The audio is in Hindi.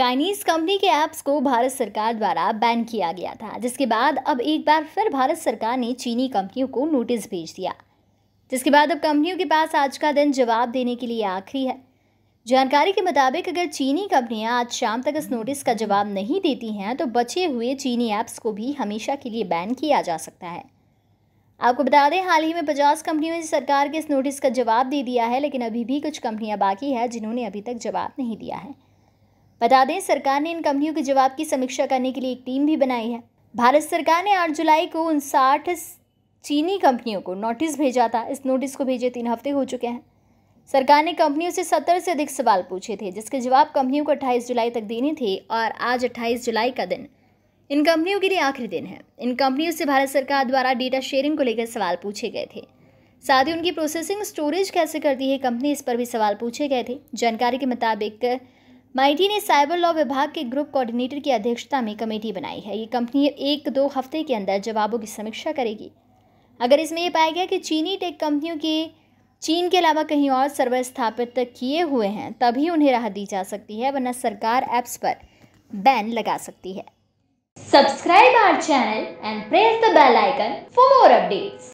चाइनीज कंपनी के ऐप्स को भारत सरकार द्वारा बैन किया गया था जिसके बाद अब एक बार फिर भारत सरकार ने चीनी कंपनियों को नोटिस भेज दिया जिसके बाद अब कंपनियों के पास आज का दिन जवाब देने के लिए आखिरी है जानकारी के मुताबिक अगर चीनी कंपनियां आज शाम तक इस नोटिस का जवाब नहीं देती हैं तो बचे हुए चीनी ऐप्स को भी हमेशा के लिए बैन किया जा सकता है आपको बता दें हाल ही में पचास कंपनियों ने सरकार के इस नोटिस का जवाब दे दिया है लेकिन अभी भी कुछ कंपनियां बाकी है जिन्होंने अभी तक जवाब नहीं दिया है बता दें सरकार ने इन कंपनियों के जवाब की समीक्षा करने के लिए एक टीम भी बनाई है भारत सरकार ने आठ जुलाई को उनसाठ चीनी कंपनियों को नोटिस भेजा था इस नोटिस को भेजे तीन हफ्ते हो चुके हैं सरकार ने कंपनियों से सत्तर से अधिक सवाल पूछे थे जिसके जवाब कंपनियों को अट्ठाईस जुलाई तक देने थे और आज अट्ठाईस जुलाई का दिन इन कंपनियों के लिए आखिरी दिन है इन कंपनियों से भारत सरकार द्वारा डेटा शेयरिंग को लेकर सवाल पूछे गए थे साथ ही उनकी प्रोसेसिंग स्टोरेज कैसे करती है कंपनी इस पर भी सवाल पूछे गए थे जानकारी के मुताबिक माइटी ने साइबर लॉ विभाग के ग्रुप कोऑर्डिनेटर की अध्यक्षता में कमेटी बनाई है ये कंपनी एक दो हफ्ते के अंदर जवाबों की समीक्षा करेगी अगर इसमें यह पाया गया कि चीनी टेक कंपनियों के चीन के अलावा कहीं और सर्वर स्थापित किए हुए हैं तभी उन्हें राहत दी जा सकती है वरना सरकार ऐप्स पर बैन लगा सकती है subscribe our channel and press the bell icon for more updates